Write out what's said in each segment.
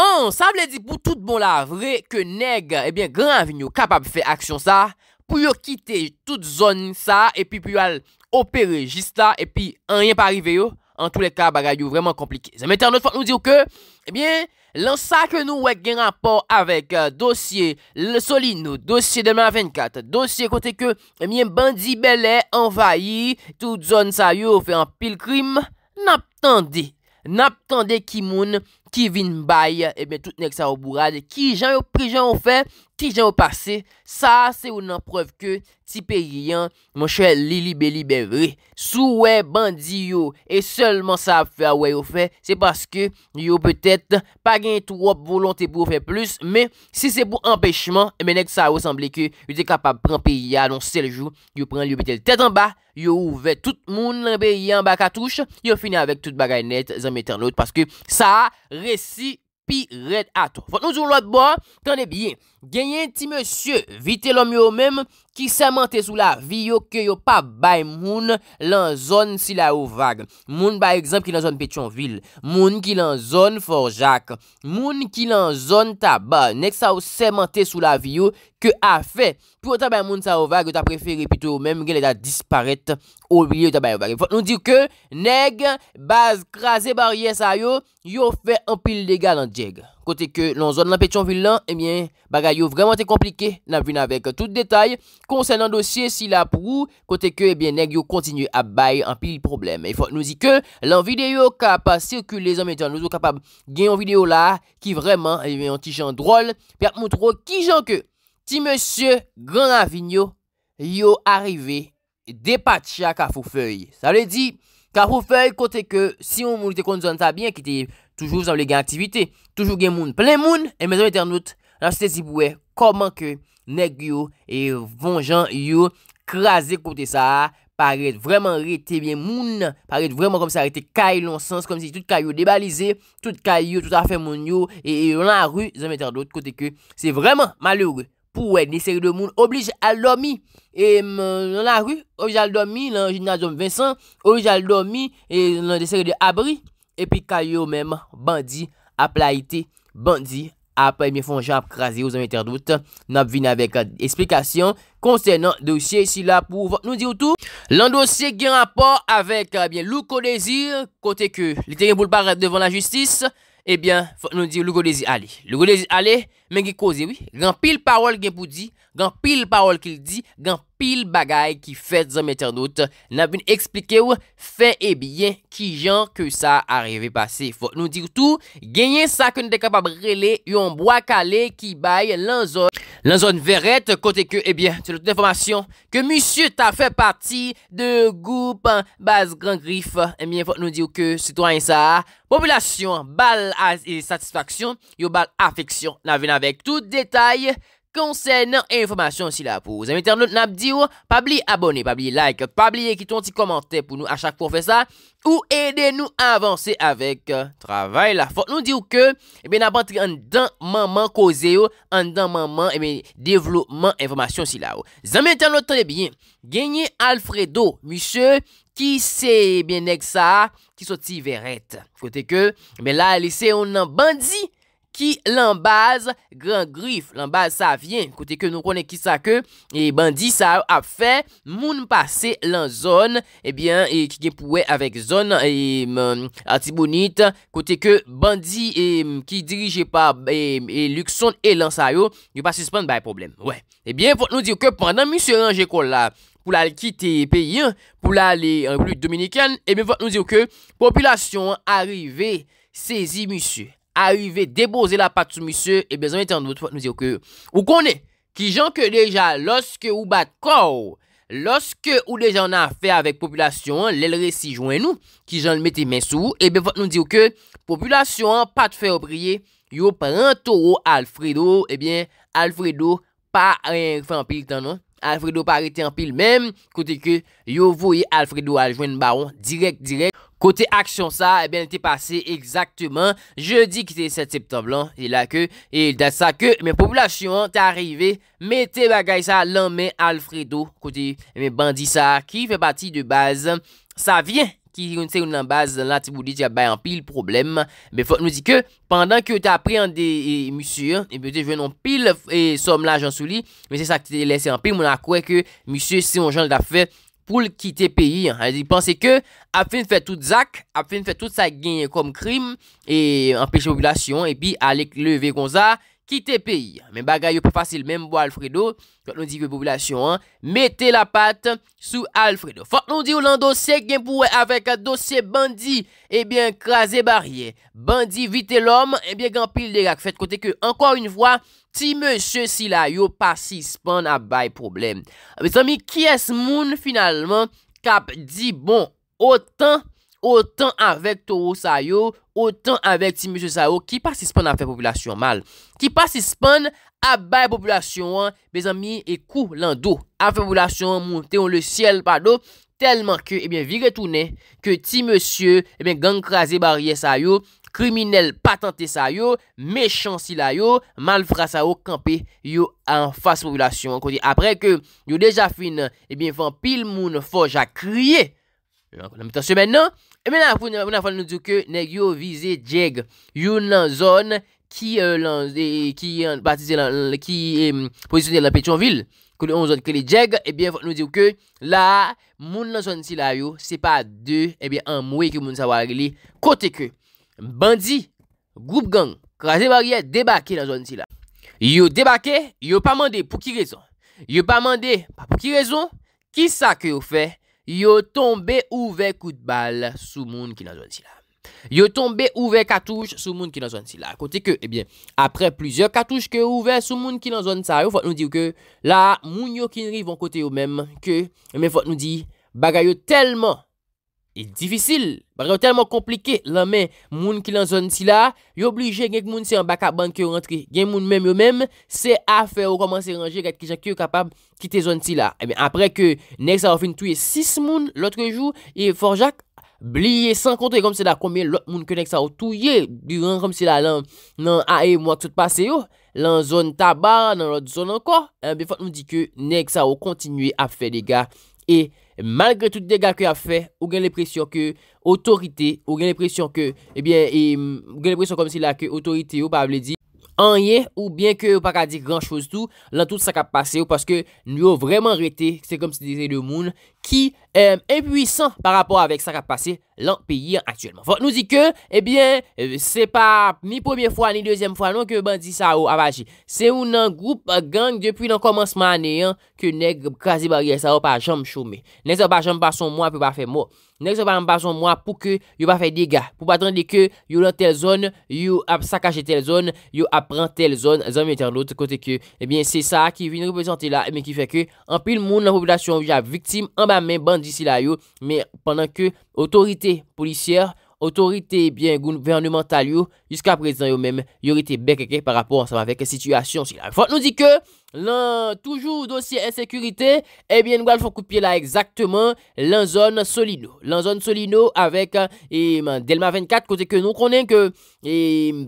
An, oh, sa ble di pou tout bon la, vre ke neg, ebyen, eh gran avinyo kapab fe aksyon sa, pou yo kite tout zon sa, e pi pou yo al opere jista, e pi an rien pa arrive yo, an tout eh euh, le ka eh bagay yo vreman komplike. Zemete an notfot nou diyo ke, ebyen, lan sa ke nou wek gen rapor avek dosye, le soli nou, dosye 2024, dosye kote ke, ebyen, bandi bele envayi, tout zon sa yo fe an pil krim, naptande, naptande ki moun, ki vin baye, e eh ben tout nek sa obourade, ki jan yo prijan ou fey, Si jan ou pase, sa se ou nan preuve ke, ti pe yon, monshe li li be li be vre, sou we bandi yo, e solman sa a fe a we yo fe, se paske yo petet pa gen tou op volonte pou fe plus, me si se pou empeshman, e menek sa ou semble ke, yon de kapap pran pe yon, non se le jou, yon pran li yo petel tete an ba, yon ouve tout moun, nan pe yon baka touche, yon finen avek tout bagay net, zan meten lout, paske sa resi pi red ato. Fote nou zoun lout bo, tan de biye, Genyen ti monsye, vite lom yo mèm ki semente sou la vi yo ke yo pa bay moun lan zon si la ou vag. Moun bay eksemp ki lan zon Petionville, moun ki lan zon Forjac, moun ki lan zon taba, nek sa ou semente sou la vi yo ke a fe. Pyo anta bay moun sa ou vag, yo ta preferi pito yo mèm genye da disparet ou bilye yo ta bay ou vag. Fote nou di ke, neg, baz krasè barye sa yo, yo fe anpil de galan jeg. Kote ke lon zon lan petyon eh vil lan, ebyen, bagay yo vreman te komplike, nan vina vek tout detay. Konsen nan dosye si la pou, kote ke ebyen, eh neg yo kontinye a bay an pil problem. E eh, fote nou zi ke, lan videyo ka pa sirkule, zon metan nou zon kapab genyon videyo la, ki vreman, ebyen, ti jan drol, pe ap moutro ki jan ke, ti monsye gran avinyo, yo arive, depatia kafou fey. Sa le di, kafou fey, kote ke, si yon moun te kont zon ta byen, ki te... toujours vous avez des activité toujours des monde plein monde et mes amis internautes là c'est si vous comment que nèg yo et vengeant yo craser côté ça paraît vraiment rete bien monde paraît vraiment comme ça rete caillon sens comme si tout caillou débalisé tout caillou tout à fait mon yo et, dans la rue mes amis internautes côté que c'est vraiment malheureux pour des série de monde obligé à dormir et hum, dans la rue obligé à dormir dans gymnase Vincent obligé à dormir et dans des séries de epi kayo menm bandi ap la ite, bandi ap e mifon jan ap krasi ou zan miter dout. Nap vin avek esplikasyon konsenant dosye si la pou nou di ou tou. Lan dosye gen rapor avek, ebyen, eh lou kodezi, kote ke li te gen pou lpare devan la justis, ebyen, eh nou di lou kodezi, ale, lou kodezi, ale, men gikozi, oui, gen pil parol gen pou di, gen pil parol kil di, gen pil parol kil di, Pile bagay ki fet zan meternote Navin explike ou fe ebyen ki jan ke sa areve pase Fote nou di ou tou genyen sa ke nou dekapab rele yon boakale ki bay lan zon Lan zon veret kote ke ebyen eh Se louten informasyon ke musye ta fe pati de goupan bas gran grif Ebyen eh fote nou di ou ke sitwany sa Populasyon bal satisfaksyon yo bal afeksyon Navin avek tout detay konsen nan informasyon si la pou. Zanmè ternot nan ap di ou, pabli abone, pabli like, pabli ekiton ti komante pou nou a chak pou fè sa, ou ede nou avanse avèk travèl. Fòt nou di ou ke, e ben ap ap tri an dan manman koze ou, an dan manman, e eh ben, devlopman informasyon si la ou. Zanmè ternot, tre biyen, genye Alfredo, mishè, ki se, e eh ben, nek sa, ki soti verèt. Fote ke, e eh ben la, lisey, e ben, nan bandi, ki lanbaz, gran grif, lanbaz sa vyen, kote ke nou konen ki sa ke, e bandi sa ap fe, moun pase lan zon, ebyen, e ki gen pouwe avek zon, e, arti bonit, kote ke bandi, e, ki dirije pa, e, e lukson, e lan sa yo, yon pa suspende baye problem, wè. Ebyen, vot nou diyo ke, pandan mousse ranger kon la, pou la al kite peyi, pou la al e an plus dominikyan, ebyen, vot nou diyo ke, populasyon arive, sezi mousse, A yive debose la pat sou misyo, e be zan mette eh an nou, fote nou diyo ke, ou konen, ki jan ke deja, loske ou bat kor, loske ou deja an afe avèk populasyon, lèl resi jwen nou, ki jan mette men sou, e eh be fote nou diyo ke, populasyon pat fè obriye, yo parento ou Alfredo, e bien, Alfredo pa ren fè an pil tan nou. Alfredo pa rete an pil men, kote ke yo vouye Alfredo a jwen baron direk direk. Kote aksyon sa, e eh ben te pase exakteman, je di ki te 7 septemblan, e la ke, e da sa ke, men popolasyon te arive, me te bagay sa lanmen Alfredo, kote men eh bandisa ki fe bati de baz, sa vyen. Qui est en base là la Tibou dis qu'il y un pile problème Mais il faut nous dire que pendant que tu as appris à monsieur, et puis tu pile et sommes là, Jean Souli, mais c'est ça qui te laissé en pile. On a cru que monsieur c'est un genre d'affaires pour quitter le pays. Il pensait que afin de faire tout zac afin de faire tout ça a comme crime et empêcher la population et aller lever comme ça. Kite peyi, men bagay yo pou fasil, men mbo Alfredo, Fak non di yo popolasyon an, mette la pat sou Alfredo. Fak non di yo lan dosye genpouwe avek a dosye bandi, Ebyen kras e barye, bandi vite lom, ebyen eh genpil degak. Fek kote ke anko yon vwa, ti me se si la yo pasis pan a bay problem. A mi ki es moun finalman, kap di bon otan, Otan avek toro sa yo, otan avek ti monsye sa yo, ki pasispon a fe populasyon mal. Ki pasispon a baye populasyon an, bezan mi ekou lan do. A fe populasyon an, moun teyon le siel pa do, telman ke, ebyen, eh viretounen, ke ti monsye, ebyen, eh gangkrasen barye sa yo, kriminel patante sa yo, mechansi la yo, mal fra sa yo, kampe yo an fase populasyon. Apre ke, yo deja fin, ebyen, fan pil moun foj a kriye, an konamitansyo men nan, E mè nan fòl nou diw ke neg yo vize jeg yon nan zon ki posisyonel nan pechon vil. Kou nou zon ke li jeg, e bè fòl nou diw ke la moun nan zon si la yo se pa de e bè an mwe ki moun sa wag li. Kote ke bandi, group gang, krasi bariye, debake nan zon si la. Yo debake, yo pa mande pou ki rezon. Yo pa mande, pa pou ki rezon, ki sa ke yo fè? yo tombe ouve kout bal sou moun ki nan zon si la. Yo tombe ouve katouj sou moun ki nan zon si la. A kote ke, ebyen, eh apre plizor katouj ke ouve sou moun ki nan zon sa, yo fote nou di yo ke, la moun yo kinri von kote yo menm ke, eh men fote nou di, bagay yo telman, E difisil. Parè yo telman komplike lan men moun ki lan zon si la. Yo oblije genk moun si an baka bank yo rentre. Genk moun men yo men se afe ou komanse ranje kat ki jak yo kapab kite zon si la. Emen apre ke nek sa ou fin touye 6 moun lotre jou. E forjak bliye san kontre komse la kome lot moun ke nek sa ou touye. Duran komse la lan nan ae mwak sot pase yo. Lan zon taba nan lot zon anko. Emen eh befot nou di ke nek sa ou kontinue afe dega. E... Malgre tout degal ke a fe, ou gen depresyon ke otorite ou gen depresyon ke, ebyen, eh gen eh, mm, depresyon kom si la ke otorite ou pa vle di, anye ou byen ke ou pa ka di gran chouz tou, lan tout sa ka pase ou paske nou yo vreman rete, se kom si dese de moun, ki... Euh, impuisant par rapport avèk sa ka pase lan piye an aktuelman. Vot nou di ke ebyen eh euh, se pa mi premier fwa ni deuxième fwa nou ke bandi sa ou avaji. Se ou nan group gang depi nan komansman aneyan ke neg kazi bagay sa ou pa jam choume neg se pa jam bason mwa pou pa fe mwo neg se pa jam bason mwa pou ke yo pa fe dega. Pou pa tende ke yo lan tel zon, yo ap sakaje tel zon yo ap pran tel zon, zon meten lout kote ke ebyen se sa ki vin repesante la men ki fe ke anpil moun nan popilasyon vya viktim anba men band Disi la yo, me pandan ke Otorite policier, otorite Bien gouvernemental yo Jiska prezen yo men, yorite bekeke Par rapport sa ma veke situasyon Fote nou di ke, lan toujou Dosye ensekurite, e eh bien wal fokupye La exaktman, lan zon solino Lan zon solino, avek eh, Delma 24, kote ke nou konen Ke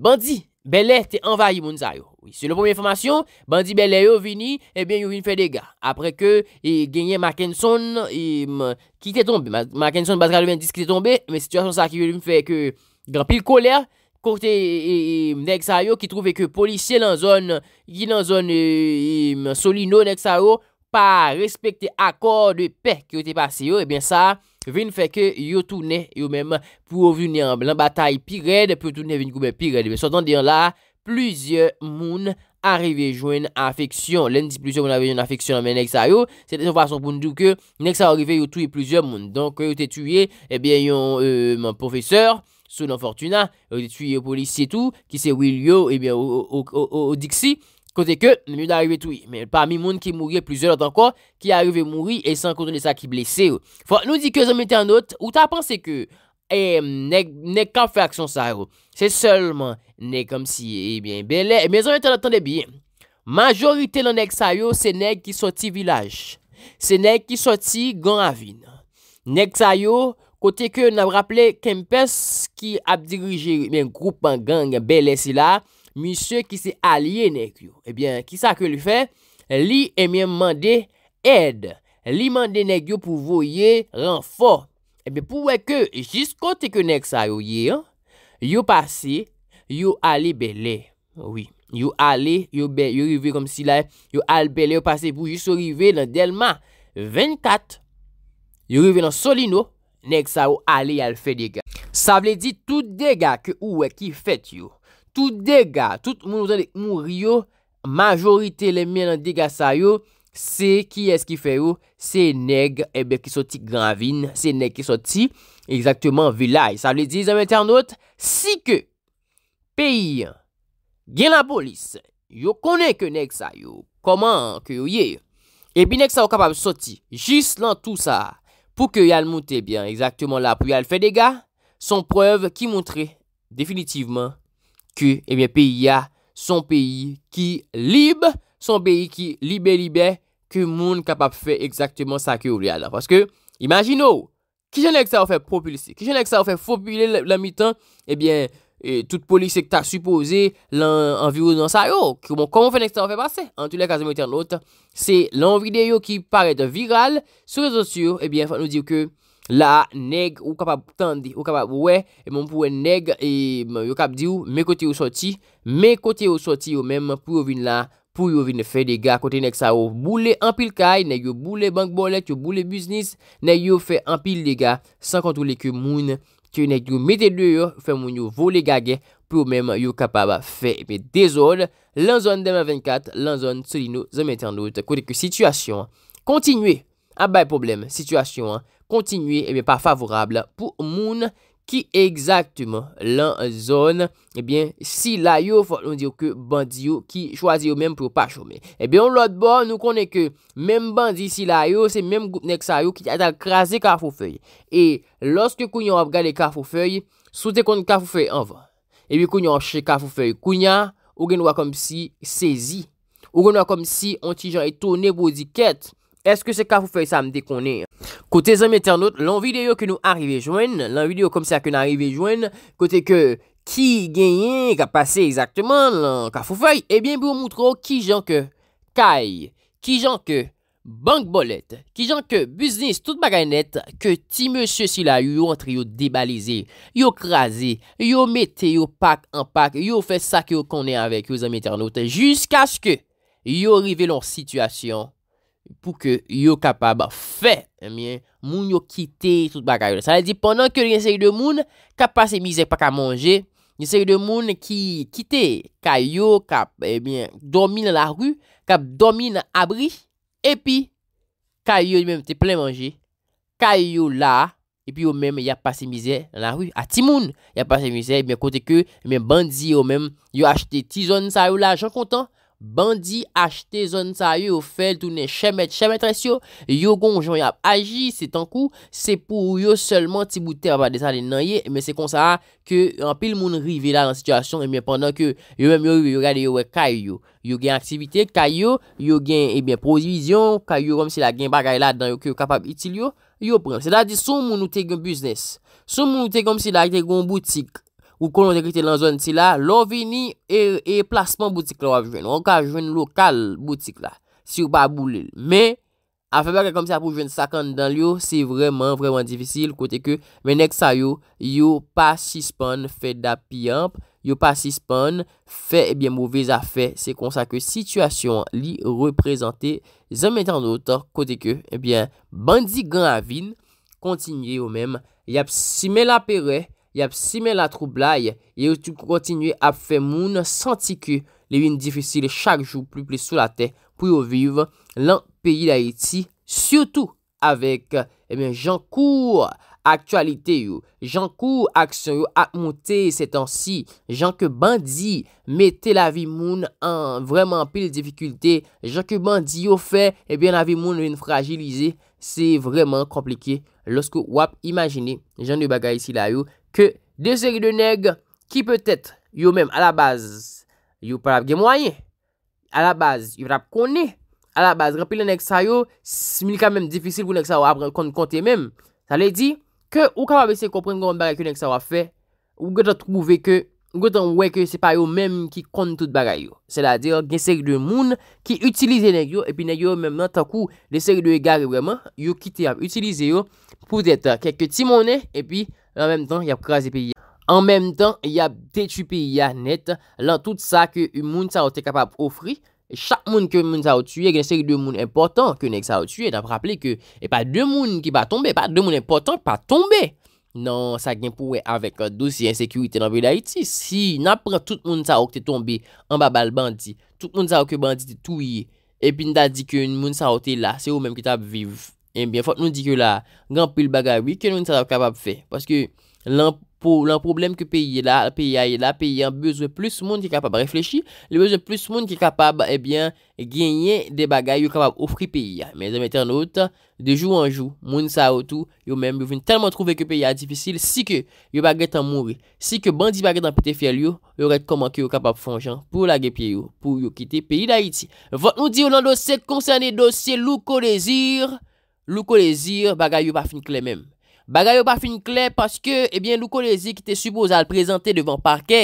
bandi Bele te envayi mounza yo Se lè pou mè informasyon, bandi belè eh yo vini, e bè yon vini fè dega. Apre ke genye Maken Son, ki te tombe. Maken Son baska lè vini di se ki te tombe, mè situasyon sa ki vini fè ke gampil kolè. Kote Neksayo ki trouve ke polisye lan zon, gi lan zon e, e, Solino Neksayo, pa respekte akor de pe ki yo eh te pase yo, e bè sa vini fè ke yo toune, yo mèm pou vini an blan batay pi red, pou toune vini koube pi red. Eh Sotan diyan la... Plusieurs moun arrivaient jouer une affection. L'un dit plusieurs moun avaient joué une affection, mais n'est-ce pas? C'est de façon pour nous dire que n'est-ce pas? Arrivaient plusieurs moun. Donc, tu es tué, eh bien, yon, euh, un professeur, sous l'infortuna, tu es tué, policier tout, qui c'est Willio, eh bien, au Dixie. Côté que, arrivé arrivons tuer. Mais parmi moun qui mourir, plusieurs d'encore, qui arrivaient mourir et sans qu'on ça qui blessé. Faut nous dire que, en m'étant ou tu as pensé que, E, eh, nek, nek ka fè aksyon sa yo. Se solman, nek kom si, ebyen, eh bele. Eh, Me zon, etan atande bi. Majorite lan nek sa yo, se nek ki soti vilaj. Se nek ki soti gong avin. Nek sa yo, kote ke nan raple kempes ki ap dirije men groupan gang bele sila. Mise ki se alye nek yo. Ebyen, ki sa ke li fè? Li emyen mande, ed. Li mande nek yo pou voye renfort. Ebe pou weke jis kote ke nek sa yo ye, yo pase, yo ale bele, yo ale, yo be, yo rive kom si la, yo ale bele, yo pase pou jis rive nan delman 24, yo rive nan solino, nek sa yo ale yal fe dega. Se ki es ki fe ou, se neg ebe ki soti granvin, se neg ki soti, exacteman vilay. Sa li di, zem internet, si ke peyi gen la polis, yo konen ke neg sa, yo, koman, ke yo ye, ebi neg sa ou kapab soti, jis lan tout sa, pou ke yal moute, ebyen, exacteman la pou yal fe dega, son preuve ki moutre, definitivman, ke, ebyen, peyi ya, son peyi ki libe, Son beyi ki libe libe ke moun kapap fe exakteman sa ki ou li ala. Paske, imagino, ki janek sa ou fe propil si? Ki janek sa ou fe propil la mi tan? Ebyen, e, tout polis seke ta supose l'envirouz nan sa. Yo, kou moun kou moun fe nekta ou fe pase? An tou lèk a zemete an lot, se l'envide yo ki pare de viral, sou rezonsu yo, ebyen, fa nou diyo ke la neg ou kapap tendi, ou kapap wè, e moun pouwe neg, e yo kap diyo, me kote ou soti, me kote ou soti yo menm pou yo vin la, Pou yo vin fè dega kote nek sa yo boulè anpil kaj, nek yo boulè bankbolet, yo boulè biznis, nek yo fè anpil dega san kontrole ke moun. Ke nek yo metè dwe yo, fè moun yo volè gage, pou mèm yo kapab fè. Ebe, dezol, lan zon 24, lan zon solino, zon metè anlout. Kote ke situasyon, kontinue, abay problem, situasyon, kontinue, ebe, pa favorable pou moun. Ki ekzaktman lan zon, ebyen, si la yo, fote loun diyo ke bandi yo ki chwazi yo menm pou pa chome. Ebyen, lout bo, nou konen ke menm bandi si la yo, se menm goup nek sa yo ki atal krasi kafou fey. E, loske kounyon ap gade kafou fey, soute konen kafou fey anvan. Ebyen, kounyon ap che kafou fey kounya, ou gen wakom si sezi. Ou gen wakom si ontijan eto ne bodi ket. Eske se Kafoufei sa mdekone? Kote zem eternote, lan videyo ke nou arive joen, lan videyo kom sa ke nou arive joen, kote ke ki genyen ka pase exakteman lan Kafoufei, ebyen eh bou moutro ki jan ke kai, ki jan ke bankbolet, ki jan ke biznis tout bagay net, ke ti monsye si la yo antre yo debalize, yo krasi, yo mete, yo pak, anpak, yo fe sa ke yo kone avek yo zem eternote, jiska sk yo rive lon situasyon Pou ke yo kapaba fe, moun yo kite tout bagayou la. Sa la di, pendant ke yon yon seri de moun, kapase mizè pa ka manje, yon seri de moun ki kite, ka yo kap, ebyen, eh, domine la ru, kap domine abri, epi, ka yo yon mèm te ple manje, ka yo la, epi yon mèm yapase mizè la ru. A ti moun, yapase mizè, yon mèm kote ke, yon mèm bandzi yo mèm, yo achete tizon sa yo la, jan kontan. Bandi achte zon sa yo, fel tou ne chemet, chemet re syo, yo konjwen ap aji, se tankou, se pou yo selman ti bouter ap adesa de nanye, me se konsara ke an pil moun rive la nan sityasyon, eme, pandan ke yo menm yo yu gade yo wek kay yo, yo gen aktivite, kay yo, yo gen, eme, prozivizyon, kay yo kom si la gen bagay la dan yo ke yo kapab itil yo, yo pren, se la di sou moun ou te gen biznes, sou moun ou te kom si la gen boutik, Ou konon de krite lan zon ti la. Lo vini e, e plasman boutik la wap jwen. Ou ka jwen lokal boutik la. Si ou pa aboulil. Me. A febeke kom sa pou jwen sakon dan li yo. Se vreman vreman difisil. Kote ke. Menek sa yo. Yo pa si spon. Fe da piyamp. Yo pa si spon. Fe ebyen mouvez a fe. Se konsa ke. Sityasyon li reprezenti. Zan metan do ta. Kote ke. Ebyen. Bandi gran avin. Kontinye yo men. Yap si men la perey. Y ap simen la troublai, y ap kontinye ap fe moun, santi ke li yon difisil chak joun pli pli sou la te, pou yo viv lan peyi la eti, siotou avek, e eh ben, jan kou aktualite yo, jan kou aksyon yo, ak mouti se tan si, jan ke bandi, mette la vi moun an vreman pil difikulte, jan ke bandi yo fe, e eh ben, la vi moun yon fragilize, se vreman komplike, loske wap imajine, jan yon bagay si la yo, Ke de seri de neg ki peutet yo menm a la baz Yo para ap gemwaye A la baz, yo para ap kone A la baz, rapi le neg sa yo Simil ka menm difisil pou le neg sa yo ap konti konti e menm Sa le di, ke ou ka pa bese kompren gwa mbaga ke le neg sa yo a fe Ou gwa ta trouve ke Ou gwa ta mwwe ke se pa yo menm ki konti tout bagay yo Se la dire, gen seri de moun ki utilize neg yo E pi neg yo menm nan takou De seri de gare wèmen Yo kite ap utilize yo Pou dete keke timone E pi En menm tan, y ap krasi piya net, lan tout sa ke y moun sa wote kapap ofri, chak moun ke moun sa wote tuye, genese y de moun important ke nek sa wote tuye, dan praple ke, e pa de moun ki pa tombe, pa de moun important pa tombe. Nan, sa gen pouwe avek dosi ensekwite nan vilay ti, si nan pran tout moun sa wote te tombe, an ba bal bandi, tout moun sa wote bandi te touye, epi n ta di ke y moun sa wote la, se ou menm ki tap vivv. Ebyen eh fote nou di yo la Ganpil bagay wik Ke nou ni sa kapab fe Paske Lan problem ke peyi la Peyi a ye la Peyi a bezwe plus moun Ki kapab reflechi Le bezwe plus moun ki kapab Ebyen Genye de bagay Yo kapab ofri peyi ya Men zemete anot De jou an jou Moun sa otou Yo men Yo ven telman trove ke peyi a Difisil Si ke Yo bagay tan mouri Si ke bandi bagay tan pite fiel yo Yo ret koman ki yo kapab fonjan Pou la gepye yo Pou yo kite peyi la iti Fote nou di yo lan doset Konserne doset Lou ko lezir Fote Louko Lezir bagayou pa fin kle mem. Bagayou pa fin kle paske, ebyen, Louko Lezir ki te subozal prezante devan parke.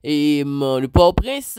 E, mwen, lupo ou prens,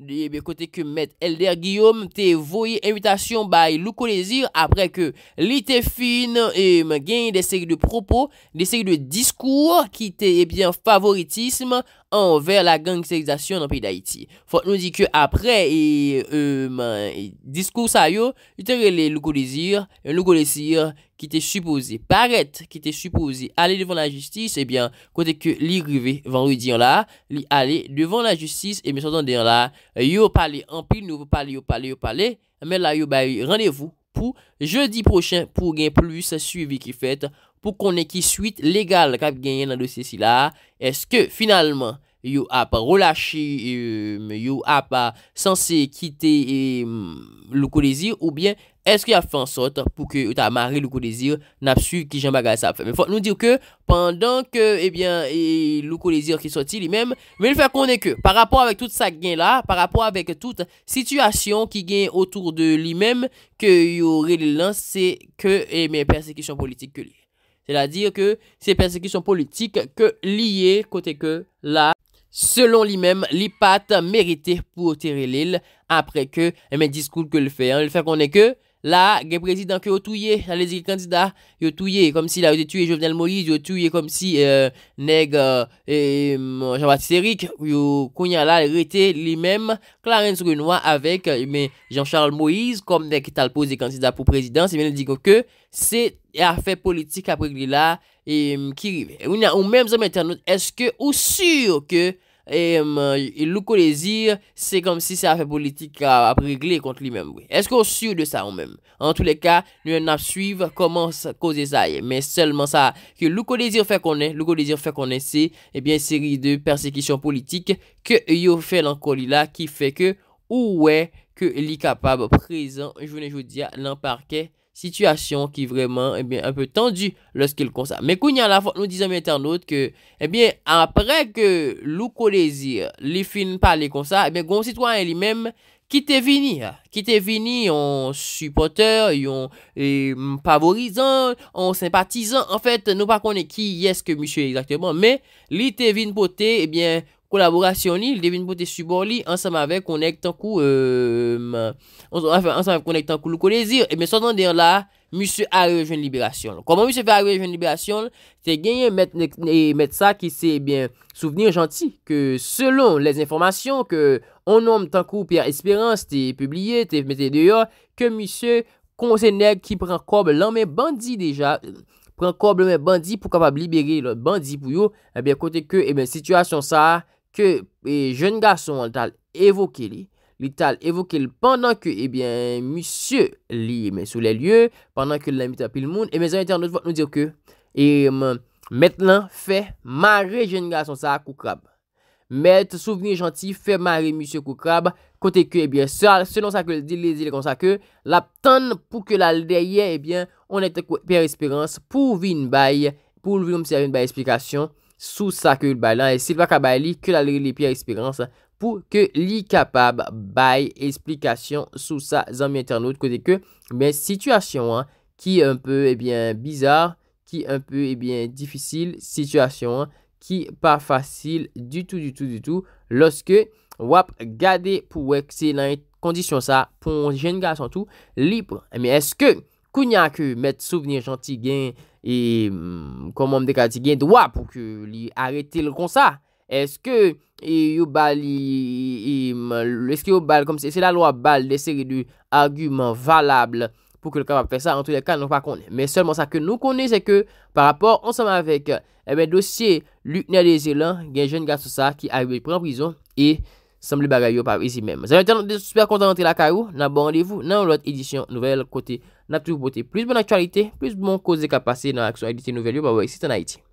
ebyen, kote ke met Elder Guillaume, te voye imitasyon bay Louko Lezir apre ke li te fin, ebyen, genye de seri de propo, de seri de diskour ki te, ebyen, favoritisme. anver la gangstelizasyon nan pi d'Haïti. Fote nou di ke apre, e, e, euh, e, diskousa yo, yte re le lukolizir, lukolizir, ki te euh, supposé, paret, ki te supposé, ale devan la justis, ebyen, eh kote ke li rive, van rou diyan la, li ale devan la justis, e mè sotan diyan la, yo pale, an pi nou pale, yo pale, yo pale, mè la yo baye, randevou pou, jeudi prochen, pou gen plouvi sa suvi ki fète, pou konen ki suit legal kap genyen nan dosye si la, eske finalman, yo ap relashi, euh, yo ap sanse kite euh, loukou lezir, ou bien, eske ya fè ansot pou ke ou ta amare loukou lezir, napsu ki jan bagay sa fè. Men fòt nou dir ke, pandan ke, ebyen, eh eh, loukou lezir ki soti li men, men fè konen ke, par rapor avèk tout sa gen la, par rapor avèk tout situasyon ki gen otour de li men, ke yo relans se ke e eh men persekisyon politik ke li. C'est-à-dire que c'est persécution politiques que liée côté que là, selon lui-même, l'IPAT mérité pour tirer l'île après que, mais eh discours que le fait. Hein. le fait qu'on est que La gen prezidant ki yo touye, alè di ki kandida, yo touye kom si la yo te touye Jovenel Moïse, yo touye kom si euh, neg euh, Jean-Baptiste Éric, yo konya la rete li mèm Clarence Renoir avèk euh, jen Charles Moïse kom dek tal pose kandida pou prezidant. Se mène di kon ke, se afè politik apèk li la, ou mèm zèm internet, eske ou sur ke... E louko eh le zir, se kom si se a fe politik ap regle kont li mem. Esko sou de sa ou mem? En tout le ka, nou en ap suive, komons koze zaye. Men selman sa, ki louko le zir fe konen, louko le zir fe konen se, ebyen seri de persekisyon politik, ki yo fe lanko li la, ki fe ke ou we, ki li kapab prezen, jounen joudia, lank parke, Sityasyon ki vremen, ebyen, eh anpe tendu lweske l konsa. Me kounyan la fote nou dizan mwen ternot ke, ebyen, eh apre ke lou kolézir li fin pale konsa, ebyen, eh gounsitwa en li menm ki te vini. Ki te vini yon supoteur, yon pavorizan, yon sempatizan, enfet nou pa konen ki yeske miche exactement, me li te vini pote, ebyen, kolaborasyon li, devine pou te subor li, ansam avek, konenk tankou, e, m, ansam avek, konenk tankou, lukonezir, e, m, sotan der la, m, se a rejwen liberasyon, koman m se fe a rejwen liberasyon, te genyen met, e, met sa ki se, e, souvenir janti, ke, selon les informasyon, ke, on nom tankou, pier esperans, te publie, te mette deyo, ke, m, se, kon se neg, ki pren kob, lan men bandi deja, pren kob, len men band Ke e, jen gason al tal evoke li, li tal evoke eh li pandan ke ebyen misye li eme sou le liye, pandan ke li la imite apil moun, ebe zan eten anot vot nou dire ke, e men, met lan, fe mare jen gason sa koukrab, met souveni janti, fe mare misye koukrab, kote ke ebyen sa, se non sa ke li dile, dile kon sa ke, la tan pou ke la deye, ebyen, eh on eten per esperans pou vi n baye, pou vi m seri n baye esplikasyon, Sou sa ke li bay lan, e silva ka bay li, ke la li li pi a espirans, pou ke li kapab bay esplikasyon sou sa zanmi internaout kode ke, men, sityasyon, ki un peu, e bien, bizar, ki un peu, e bien, difisil, sityasyon, ki pa fasil, du tout, du tout, du tout, loske, wap, gade pou wek, se lan e kondisyon sa, pou jen gase an tou, li pou, e men, eske, kounya ke met souvenir janti gen, E mm, komon m dekati gen dowa pou ki li arete l kon sa, e, e, e, eske yo bali, eske yo bali kom se, se la lo a bali de seri du argument valable pou ki l ka pa pre sa, an tou dekati non pa kone. Men seman sa ke nou kone se ke par rapport, an seman avek ebe eh dosye lukner de zelan gen jen ga sou sa ki a yu pre an prizon e... Sèm li bagay yo pa wè si mèm. Zè lè tè nò de sou super kontenantè la kaj ou. Na bon rèdivou nan ou lòt edisyon nouvel kote. Na ptouk bote plis bon aktualite. Plis bon koze kapase nan aksyon edisyon nouvel yo. Ba wè si tè nè iti.